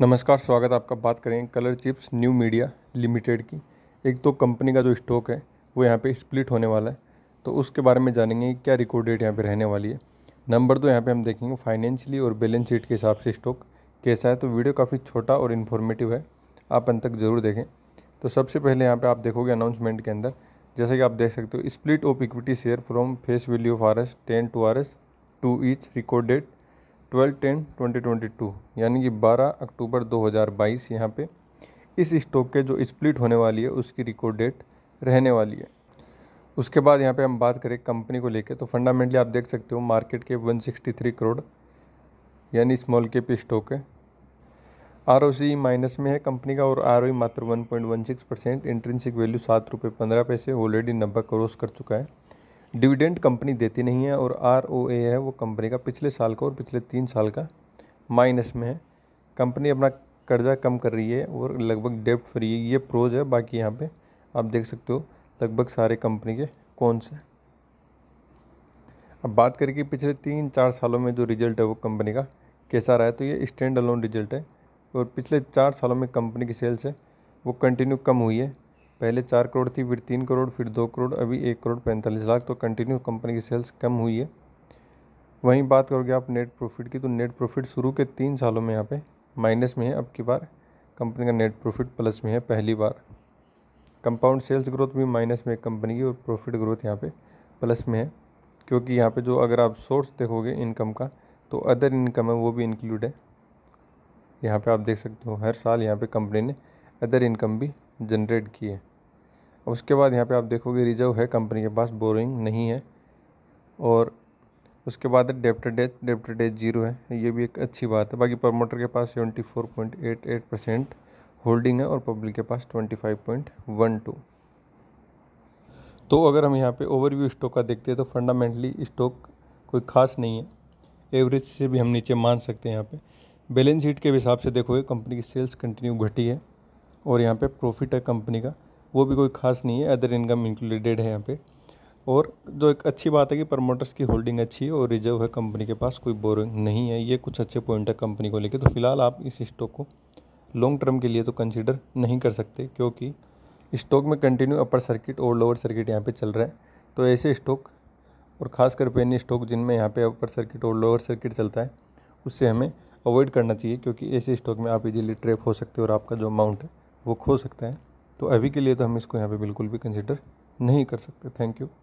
नमस्कार स्वागत आपका बात करें colour chips new media limited की एक तो कंपनी का जो स्टॉक है वो यहाँ पे स्प्लिट होने वाला है तो उसके बारे में जानेंगे क्या रिकॉर्ड डेट यहाँ पे रहने वाली है नंबर दो तो यहाँ पे हम देखेंगे फाइनेंशियली और बैलेंस शीट के हिसाब से स्टॉक कैसा है तो वीडियो काफ़ी छोटा और इन्फॉर्मेटिव है आप अंत तक ज़रूर देखें तो सबसे पहले यहाँ पर आप देखोगे अनाउंसमेंट के अंदर जैसे कि आप देख सकते हो split of equity share from face value of R S ten to R S two each record date twelve ten twenty twenty two यानी कि बारह अक्टूबर दो हज़ार बाईस यहाँ पर इस स्टॉक के जो स्प्लिट होने वाली है उसकी रिकॉर्ड डेट रहने वाली है उसके बाद यहाँ पे हम बात करें कंपनी को लेके तो फंडामेंटली आप देख सकते हो मार्केट के 163 करोड़ यानी स्मॉल कैप स्टॉक है आर ओ सी माइनस में है कंपनी का और आर ओ e मात्र 1.16 परसेंट इंट्रेंसिक वैल्यू सात रुपये पंद्रह पैसे ऑलरेडी नब्बे क्रॉस कर चुका है डिविडेंड कंपनी देती नहीं है और आर ओ ए है वो कंपनी का पिछले साल का और पिछले तीन साल का माइनस में है कंपनी अपना कर्जा कम कर रही है और लगभग डेप्ट फ्री है ये प्रोज है बाकी यहाँ पे आप देख सकते हो लगभग सारे कंपनी के कौन से अब बात करें कि पिछले तीन चार सालों में जो रिजल्ट है वो कंपनी का कैसा रहा है तो ये स्टैंड अलोन रिजल्ट है और पिछले चार सालों में कंपनी की सेल्स है वो कंटिन्यू कम हुई है पहले चार करोड़ थी फिर तीन करोड़ फिर दो करोड़ अभी एक करोड़ पैंतालीस लाख तो कंटिन्यू कंपनी की सेल्स कम हुई है वहीं बात करोगे आप नेट प्रॉफिट की तो नेट प्रॉफिट शुरू के तीन सालों में यहाँ पे माइनस में है अब की बार कंपनी का नेट प्रॉफिट प्लस में है पहली बार कंपाउंड सेल्स ग्रोथ भी माइनस में है कंपनी की और प्रॉफिट ग्रोथ यहाँ पे प्लस में है क्योंकि यहाँ पे जो अगर आप सोर्स देखोगे इनकम का तो अदर इनकम है वो भी इंक्लूड है यहाँ पे आप देख सकते हो हर साल यहाँ पे कंपनी ने अदर इनकम भी जनरेट की है उसके बाद यहाँ पे आप देखोगे रिजर्व है कंपनी के पास बोरिंग नहीं है और उसके बाद debtor days debtor days zero है ये भी एक अच्छी बात है बाकी प्रमोटर के पास seventy four point eight eight percent holding है और पब्लिक के पास twenty five point one two तो अगर हम यहाँ पे ओवरव्यू स्टॉक का देखते हैं तो फंडामेंटली स्टॉक कोई खास नहीं है एवरेज से भी हम नीचे मान सकते हैं यहाँ पे बैलेंस शीट के हिसाब से देखोगे कंपनी की सेल्स कंटिन्यू घटी है और यहाँ पे प्रॉफिट है कंपनी का वो भी कोई खास नहीं है अदर इनकम इंक्लूडेड है यहाँ पे और जो एक अच्छी बात है कि प्रमोटर्स की होल्डिंग अच्छी है और रिजर्व है कंपनी के पास कोई बोरिंग नहीं है ये कुछ अच्छे पॉइंट है कंपनी को लेकर तो फिलहाल आप इस स्टॉक को लॉन्ग टर्म के लिए तो कंसिडर नहीं कर सकते क्योंकि स्टॉक में कंटिन्यू अपर सर्किट और लोअर सर्किट यहाँ पर चल रहा है तो ऐसे स्टॉक और ख़ासकर पेनी स्टॉक जिनमें यहाँ पे अपर सर्किट और लोअर सर्किट चलता है उससे हमें अवॉइड करना चाहिए क्योंकि ऐसे स्टॉक में आप इजीली ट्रैप हो सकते हो और आपका जो अमाउंट है वो खो सकता है तो अभी के लिए तो हम इसको यहाँ पे बिल्कुल भी कंसिडर नहीं कर सकते थैंक यू